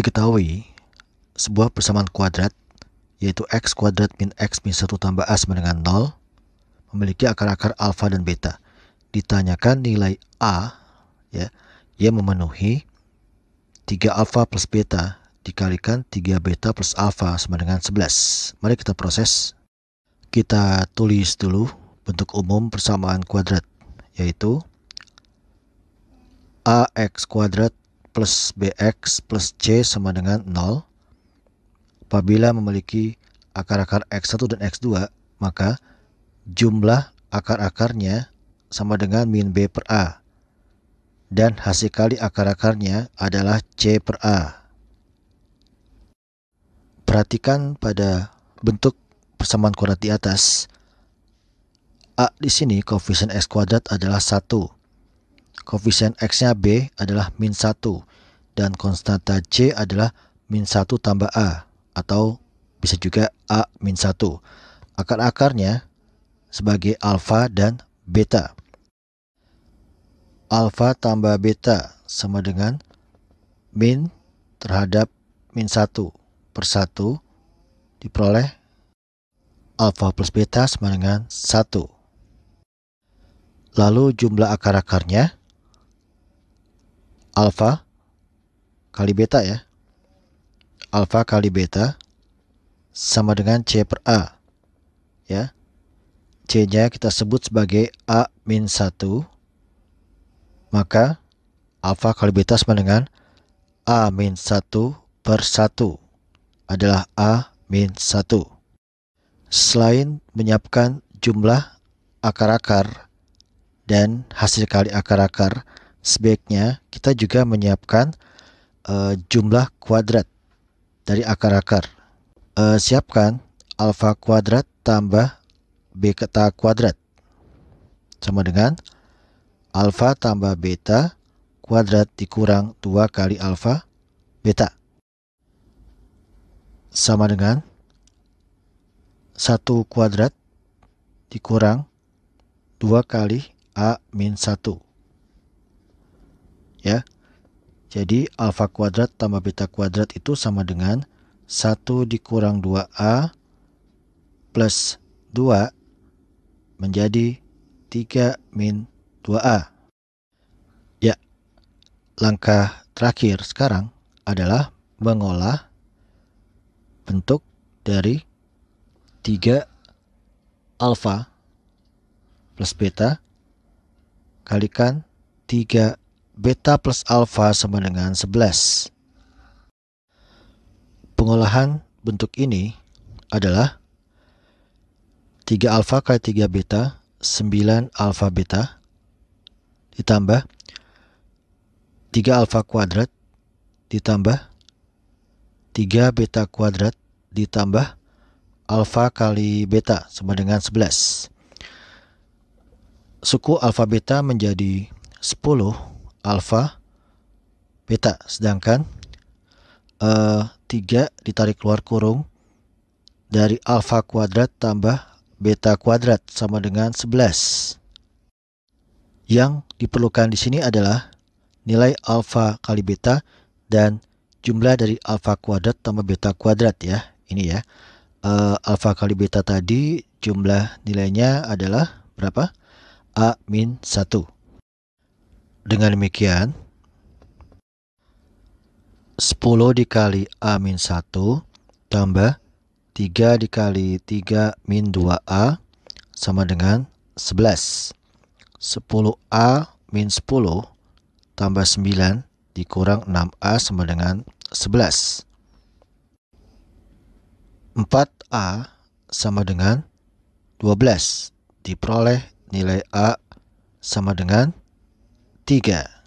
Diketahui, sebuah persamaan kuadrat, yaitu x kuadrat min x min 1 tambah a sama dengan 0, memiliki akar-akar alfa dan beta. Ditanyakan nilai a, ya, yang memenuhi 3 alfa plus beta dikalikan 3 beta plus alfa sama dengan 11. Mari kita proses. Kita tulis dulu bentuk umum persamaan kuadrat, yaitu ax kuadrat plus bx plus c sama dengan 0. Apabila memiliki akar-akar x1 dan x2, maka jumlah akar-akarnya sama dengan min b per a. Dan hasil kali akar-akarnya adalah c per a. Perhatikan pada bentuk persamaan kuadrat di atas. A di sini koefisien x kuadrat adalah 1. Koefisien x-nya b adalah min 1 dan konstanta C adalah min 1 tambah A atau bisa juga A min 1. Akar-akarnya sebagai alfa dan beta. Alfa tambah beta sama dengan min terhadap min 1 per 1 diperoleh alfa plus beta sama dengan 1. Lalu jumlah akar-akarnya alfa kali beta ya. Alfa kali beta sama dengan C per A. Ya. C-nya kita sebut sebagai A min 1. Maka alfa kali beta sama dengan A min 1 per 1 adalah A min 1. Selain menyiapkan jumlah akar-akar dan hasil kali akar-akar, sebaiknya kita juga menyiapkan uh, jumlah kuadrat dari akar-akar. Uh, siapkan alfa kuadrat tambah beta kuadrat sama dengan alfa tambah beta kuadrat dikurang 2 kali alfa beta sama dengan 1 kuadrat dikurang 2 kali A min 1 ya jadi alfa kuadrat tambah beta kuadrat itu sama dengan 1 dikurang 2A plus 2 menjadi 3 min 2A. Ya, langkah terakhir sekarang adalah mengolah bentuk dari 3 alfa plus beta kalikan 3 beta plus alfa sama dengan 11. Pengolahan bentuk ini adalah 3 alfa kali 3 beta, 9 alfa beta, ditambah 3 alfa kuadrat, ditambah 3 beta kuadrat, ditambah alfa kali beta sama dengan 11. Suku alfa beta menjadi 10 alfa beta sedangkan uh, eh, 3 ditarik keluar kurung dari alfa kuadrat tambah beta kuadrat sama dengan 11 yang diperlukan di sini adalah nilai alfa kali beta dan jumlah dari alfa kuadrat tambah beta kuadrat ya ini ya e, eh, alfa kali beta tadi jumlah nilainya adalah berapa? A min 1. Dengan demikian, 10 dikali A min 1 tambah 3 dikali 3 min 2A sama dengan 11. 10A min 10 tambah 9 dikurang 6A sama dengan 11. 4A sama dengan 12. Diperoleh nilai A sama dengan tiga.